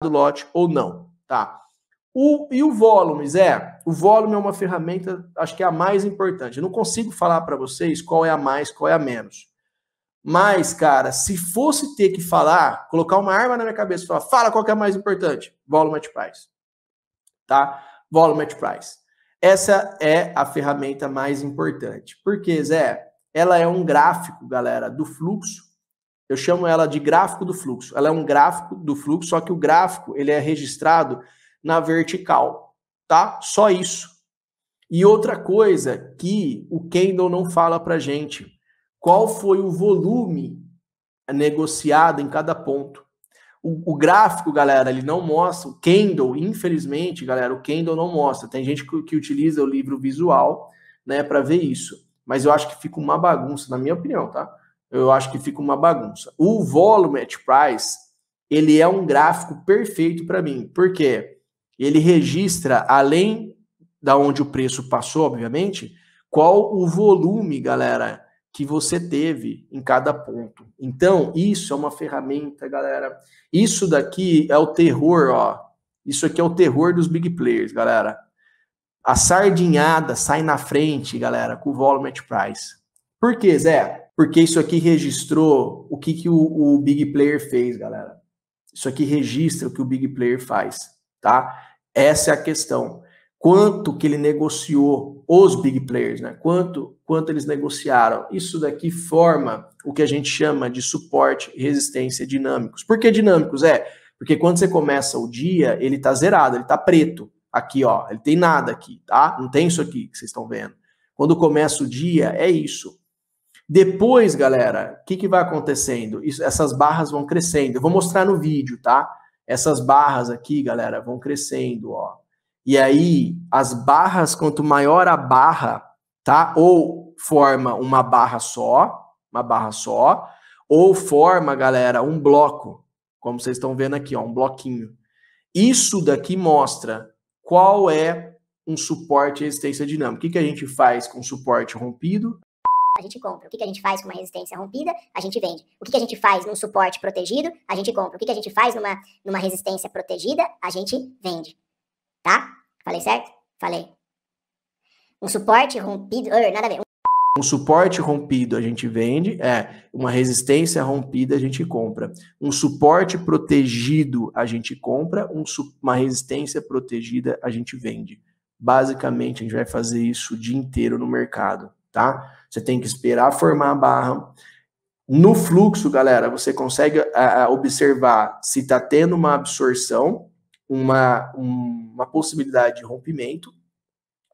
do lote ou não, tá? O, e o volume, Zé? O volume é uma ferramenta, acho que é a mais importante. Eu não consigo falar para vocês qual é a mais, qual é a menos. Mas, cara, se fosse ter que falar, colocar uma arma na minha cabeça e falar, fala qual que é a mais importante, Volume at Price. Tá? Volume at Price. Essa é a ferramenta mais importante. Porque, Zé, ela é um gráfico, galera, do fluxo eu chamo ela de gráfico do fluxo. Ela é um gráfico do fluxo, só que o gráfico ele é registrado na vertical, tá? Só isso. E outra coisa que o Kendall não fala para gente, qual foi o volume negociado em cada ponto? O, o, gráfico, galera, ele não mostra. O Kendall, infelizmente, galera, o Kendall não mostra. Tem gente que, que utiliza o livro visual, né, para ver isso. Mas eu acho que fica uma bagunça, na minha opinião, tá? eu acho que fica uma bagunça. O volume at price, ele é um gráfico perfeito para mim, porque ele registra, além da onde o preço passou, obviamente, qual o volume, galera, que você teve em cada ponto. Então, isso é uma ferramenta, galera. Isso daqui é o terror, ó. Isso aqui é o terror dos big players, galera. A sardinhada sai na frente, galera, com o volume at price. Por quê, Zé? porque isso aqui registrou o que, que o, o, Big Player fez, galera. Isso aqui registra o que o Big Player faz, tá? Essa é a questão. Quanto que ele negociou, os Big Players, né? Quanto, quanto eles negociaram. Isso daqui forma o que a gente chama de suporte e resistência dinâmicos. Por que dinâmicos? É, porque quando você começa o dia, ele tá zerado, ele tá preto. Aqui, ó, ele tem nada aqui, tá? Não tem isso aqui que vocês estão vendo. Quando começa o dia, é isso. Depois, galera, o que, que vai acontecendo? Isso, essas barras vão crescendo. Eu vou mostrar no vídeo, tá? Essas barras aqui, galera, vão crescendo, ó. E aí, as barras, quanto maior a barra, tá? Ou forma uma barra só, uma barra só, ou forma, galera, um bloco, como vocês estão vendo aqui, ó, um bloquinho. Isso daqui mostra qual é um suporte e resistência dinâmica. O que, que a gente faz com suporte rompido a gente compra. O que, que a gente faz com uma resistência rompida? A gente vende. O que, que a gente faz num suporte protegido? A gente compra. O que, que a gente faz numa, numa resistência protegida? A gente vende. Tá? Falei certo? Falei. Um suporte rompido. nada a ver. Um suporte rompido a gente vende, é. Uma resistência rompida a gente compra. Um suporte protegido a gente compra. Um su... Uma resistência protegida a gente vende. Basicamente, a gente vai fazer isso o dia inteiro no mercado tá? Você tem que esperar formar a barra. No fluxo, galera, você consegue a, a observar se está tendo uma absorção, uma, um, uma possibilidade de rompimento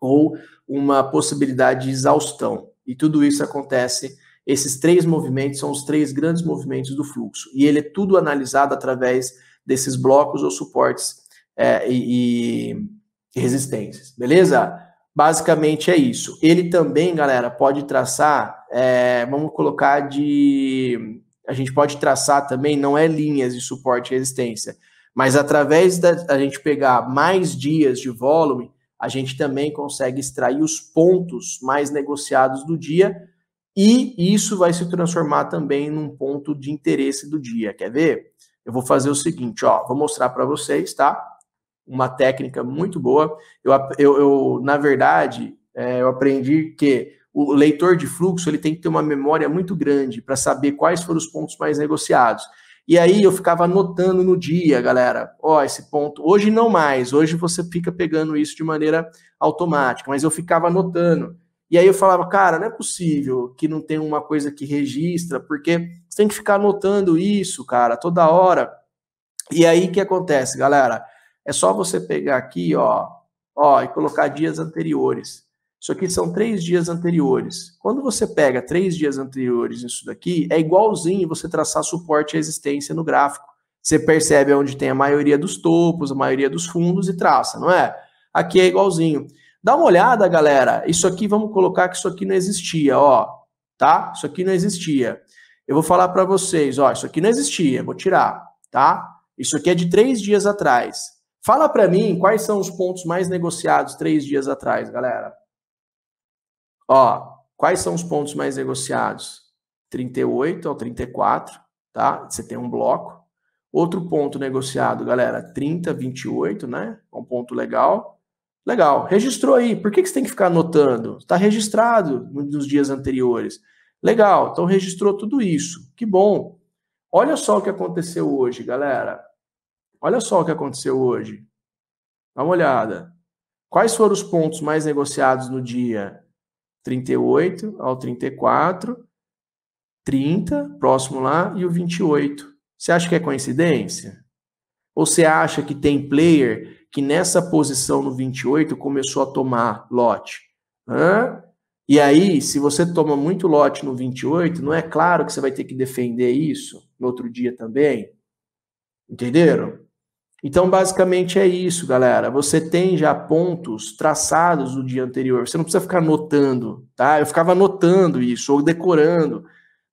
ou uma possibilidade de exaustão. E tudo isso acontece. Esses três movimentos são os três grandes movimentos do fluxo. E ele é tudo analisado através desses blocos ou suportes é, e, e resistências. Beleza? Basicamente é isso. Ele também, galera, pode traçar, é, vamos colocar de. A gente pode traçar também, não é linhas de suporte e resistência, mas através da a gente pegar mais dias de volume, a gente também consegue extrair os pontos mais negociados do dia e isso vai se transformar também num ponto de interesse do dia. Quer ver? Eu vou fazer o seguinte, ó, vou mostrar para vocês, tá? uma técnica muito boa. Eu, eu, eu na verdade, é, eu aprendi que o leitor de fluxo ele tem que ter uma memória muito grande para saber quais foram os pontos mais negociados. E aí eu ficava anotando no dia, galera. Ó, oh, esse ponto. Hoje não mais. Hoje você fica pegando isso de maneira automática, mas eu ficava anotando. E aí eu falava, cara, não é possível que não tenha uma coisa que registra, porque você tem que ficar anotando isso, cara, toda hora. E aí o que acontece, galera? É só você pegar aqui, ó, ó, e colocar dias anteriores. Isso aqui são três dias anteriores. Quando você pega três dias anteriores isso daqui, é igualzinho você traçar suporte e resistência no gráfico. Você percebe onde tem a maioria dos topos, a maioria dos fundos e traça, não é? Aqui é igualzinho. Dá uma olhada, galera. Isso aqui, vamos colocar que isso aqui não existia, ó. Tá? Isso aqui não existia. Eu vou falar para vocês, ó, isso aqui não existia, vou tirar, tá? Isso aqui é de três dias atrás. Fala para mim quais são os pontos mais negociados três dias atrás, galera. Ó, quais são os pontos mais negociados? 38 ao 34, tá? Você tem um bloco. Outro ponto negociado, galera, 30, 28, né? É um ponto legal. Legal. Registrou aí. Por que, que você tem que ficar anotando? Está registrado nos dias anteriores. Legal. Então registrou tudo isso. Que bom. Olha só o que aconteceu hoje, galera. Olha só o que aconteceu hoje. Dá uma olhada. Quais foram os pontos mais negociados no dia 38 ao 34, 30, próximo lá, e o 28? Você acha que é coincidência? Ou você acha que tem player que nessa posição no 28 começou a tomar lote? Hã? E aí, se você toma muito lote no 28, não é claro que você vai ter que defender isso no outro dia também? Entenderam? Então, basicamente é isso, galera. Você tem já pontos traçados do dia anterior. Você não precisa ficar anotando, tá? Eu ficava anotando isso ou decorando,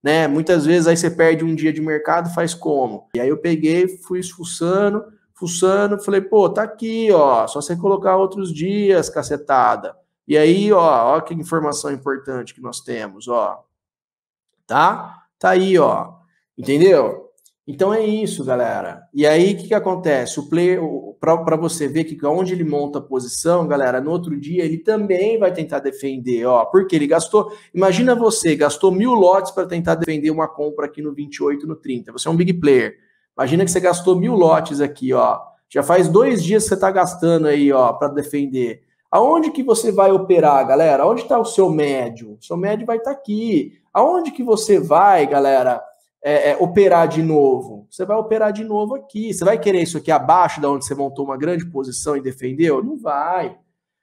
né? Muitas vezes aí você perde um dia de mercado, faz como? E aí eu peguei, fui esfuçando, fuçando, falei, pô, tá aqui, ó, só você colocar outros dias, cacetada. E aí, ó, ó que informação importante que nós temos, ó. Tá? Tá aí, ó. Entendeu? Então é isso, galera. E aí o que, que acontece? O player, para você ver que onde ele monta a posição, galera, no outro dia ele também vai tentar defender, ó, porque ele gastou. Imagina você, gastou mil lotes para tentar defender uma compra aqui no 28, no 30. Você é um big player. Imagina que você gastou mil lotes aqui, ó. Já faz dois dias que você está gastando aí, ó, para defender. Aonde que você vai operar, galera? Onde está o seu médio? O seu médio vai estar tá aqui. Aonde que você vai, galera? é, é, operar de novo? Você vai operar de novo aqui. Você vai querer isso aqui abaixo da onde você montou uma grande posição e defendeu? Não vai.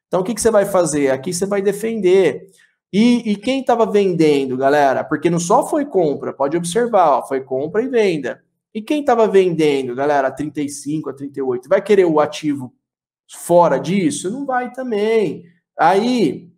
Então o que, que você vai fazer? Aqui você vai defender. E, e quem estava vendendo, galera? Porque não só foi compra, pode observar, ó, foi compra e venda. E quem estava vendendo, galera, a 35, a 38, vai querer o ativo fora disso? Não vai também. Aí,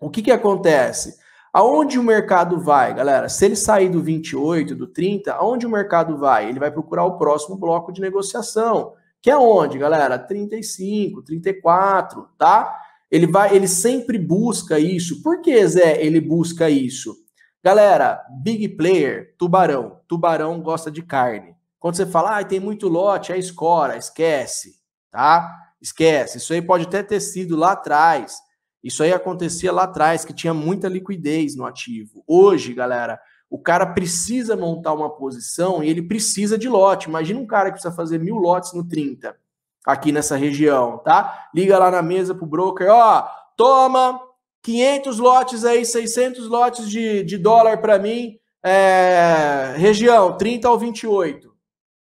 o que, que acontece? Aonde o mercado vai, galera? Se ele sair do 28, do 30, aonde o mercado vai? Ele vai procurar o próximo bloco de negociação, que é onde, galera? 35, 34, tá? Ele vai, ele sempre busca isso. Por que, Zé, ele busca isso? Galera, big player, tubarão. Tubarão gosta de carne. Quando você fala, ah, tem muito lote, é escora, esquece, tá? Esquece. Isso aí pode até ter sido lá atrás isso aí acontecia lá atrás, que tinha muita liquidez no ativo. Hoje, galera, o cara precisa montar uma posição e ele precisa de lote. Imagina um cara que precisa fazer mil lotes no 30 aqui nessa região, tá? Liga lá na mesa pro broker, ó, toma 500 lotes aí, 600 lotes de, de dólar para mim, é, região 30 ao 28,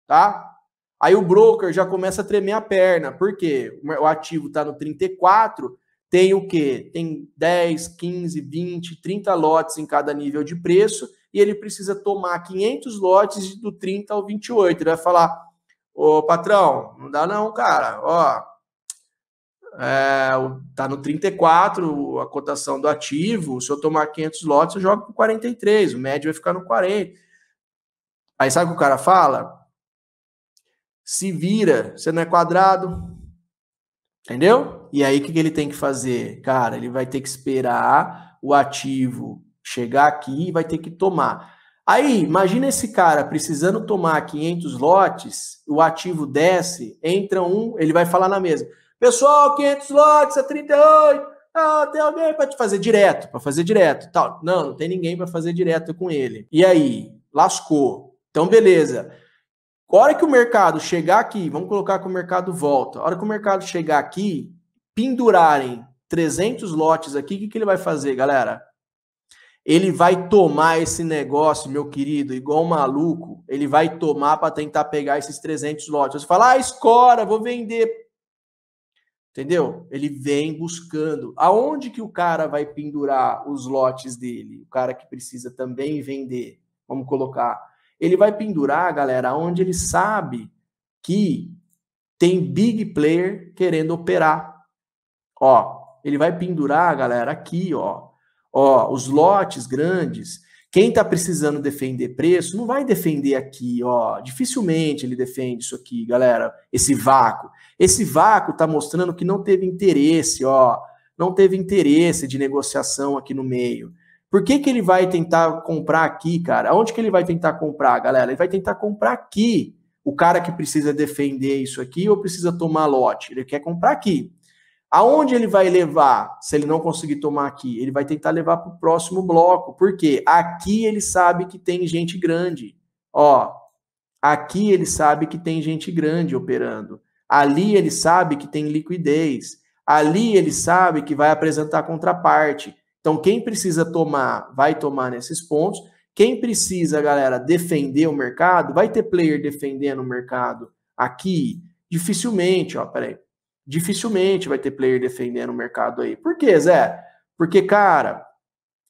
tá? Aí o broker já começa a tremer a perna, porque o ativo tá no 34, tem o quê? Tem 10, 15, 20, 30 lotes em cada nível de preço e ele precisa tomar 500 lotes do 30 ao 28. Ele vai falar: Ô patrão, não dá não, cara, ó. É, tá no 34 a cotação do ativo. Se eu tomar 500 lotes, eu jogo para 43. O médio vai ficar no 40. Aí sabe o que o cara fala? Se vira, você não é quadrado, Entendeu? E aí, o que, ele tem que fazer? Cara, ele vai ter que esperar o ativo chegar aqui e vai ter que tomar. Aí, imagina esse cara precisando tomar 500 lotes, o ativo desce, entra um, ele vai falar na mesa: Pessoal, 500 lotes é a 38. Ah, tem alguém para te fazer direto, para fazer direto, tal. Não, não tem ninguém para fazer direto com ele. E aí, lascou. Então, beleza. A hora que o mercado chegar aqui, vamos colocar que o mercado volta. A hora que o mercado chegar aqui, pendurarem 300 lotes aqui, o que, que ele vai fazer, galera? Ele vai tomar esse negócio, meu querido, igual um maluco. Ele vai tomar para tentar pegar esses 300 lotes. Você fala, ah, escora, vou vender. Entendeu? Ele vem buscando. Aonde que o cara vai pendurar os lotes dele? O cara que precisa também vender. Vamos colocar ele vai pendurar, galera, onde ele sabe que tem big player querendo operar. Ó, ele vai pendurar, galera, aqui, ó. Ó, os lotes grandes. Quem tá precisando defender preço não vai defender aqui, ó. Dificilmente ele defende isso aqui, galera, esse vácuo. Esse vácuo tá mostrando que não teve interesse, ó. Não teve interesse de negociação aqui no meio. Por que, que ele vai tentar comprar aqui, cara? Onde que ele vai tentar comprar, galera? Ele vai tentar comprar aqui. O cara que precisa defender isso aqui ou precisa tomar lote? Ele quer comprar aqui. Aonde ele vai levar, se ele não conseguir tomar aqui? Ele vai tentar levar para o próximo bloco. porque Aqui ele sabe que tem gente grande. Ó, aqui ele sabe que tem gente grande operando. Ali ele sabe que tem liquidez. Ali ele sabe que vai apresentar contraparte. Então, quem precisa tomar, vai tomar nesses pontos. Quem precisa, galera, defender o mercado, vai ter player defendendo o mercado aqui? Dificilmente, ó, peraí. Dificilmente vai ter player defendendo o mercado aí. Por quê, Zé? Porque, cara,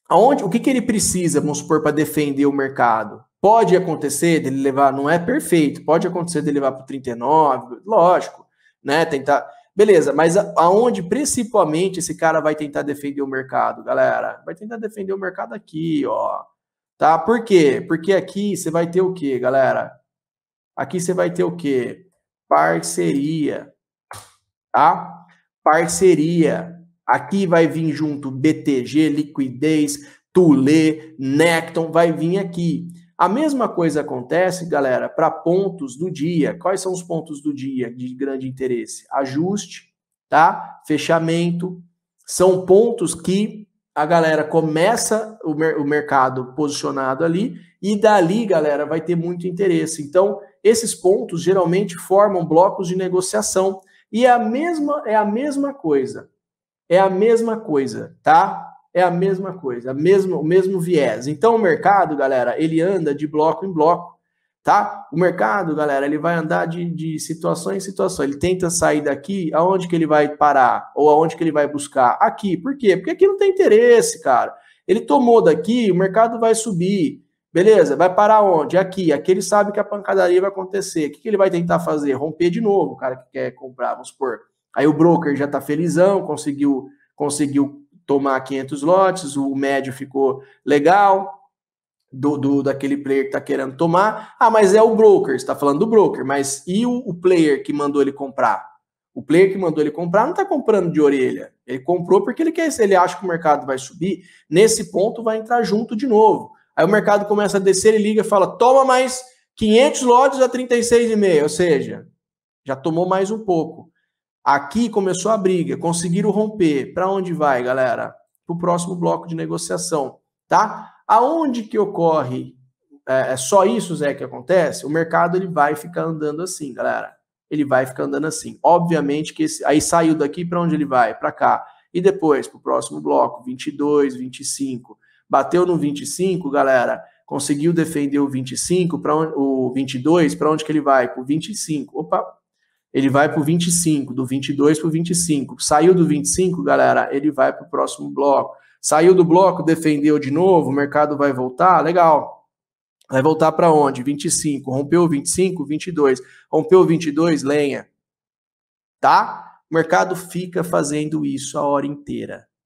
aonde, o que, que ele precisa, vamos supor, para defender o mercado? Pode acontecer dele levar, não é perfeito, pode acontecer dele levar para 39, lógico, né? Tentar. Beleza, mas aonde principalmente esse cara vai tentar defender o mercado, galera? Vai tentar defender o mercado aqui, ó. Tá? Por quê? Porque aqui você vai ter o quê, galera? Aqui você vai ter o quê? Parceria. Tá? Parceria. Aqui vai vir junto BTG, liquidez, Tulê, Necton, vai vir aqui. A mesma coisa acontece, galera, para pontos do dia. Quais são os pontos do dia de grande interesse? Ajuste, tá? Fechamento. São pontos que a galera começa o, mer o mercado posicionado ali e dali, galera, vai ter muito interesse. Então, esses pontos geralmente formam blocos de negociação e é a mesma é a mesma coisa. É a mesma coisa, tá? é a mesma coisa, a mesmo, o mesmo viés. Então, o mercado, galera, ele anda de bloco em bloco, tá? O mercado, galera, ele vai andar de, de situação em situação. Ele tenta sair daqui, aonde que ele vai parar? Ou aonde que ele vai buscar? Aqui. Por quê? Porque aqui não tem interesse, cara. Ele tomou daqui, o mercado vai subir. Beleza, vai parar onde? Aqui. Aqui ele sabe que a pancadaria vai acontecer. O que, que ele vai tentar fazer? Romper de novo, o cara que quer comprar, vamos supor. Aí o broker já tá felizão, conseguiu, conseguiu tomar 500 lotes, o médio ficou legal, do, do, daquele player que está querendo tomar. Ah, mas é o broker, está falando do broker, mas e o, o, player que mandou ele comprar? O player que mandou ele comprar não está comprando de orelha. Ele comprou porque ele quer, ele acha que o mercado vai subir. Nesse ponto vai entrar junto de novo. Aí o mercado começa a descer e liga, fala: "Toma mais 500 lotes a 36,5", ou seja, já tomou mais um pouco. Aqui começou a briga, conseguiram romper. Para onde vai, galera? Para o próximo bloco de negociação, tá? Aonde que ocorre é, é só isso, Zé, que acontece? O mercado ele vai ficar andando assim, galera. Ele vai ficar andando assim. Obviamente que esse, aí saiu daqui para onde ele vai? Para cá. E depois, para o próximo bloco, 22, 25. Bateu no 25, galera. Conseguiu defender o 25 para o 22, para onde que ele vai? Para o 25. Opa, ele vai para o 25, do 22 para o 25. Saiu do 25, galera, ele vai para o próximo bloco. Saiu do bloco, defendeu de novo, o mercado vai voltar, legal. Vai voltar para onde? 25. Rompeu o 25, 22. Rompeu o 22, lenha. Tá? O mercado fica fazendo isso a hora inteira.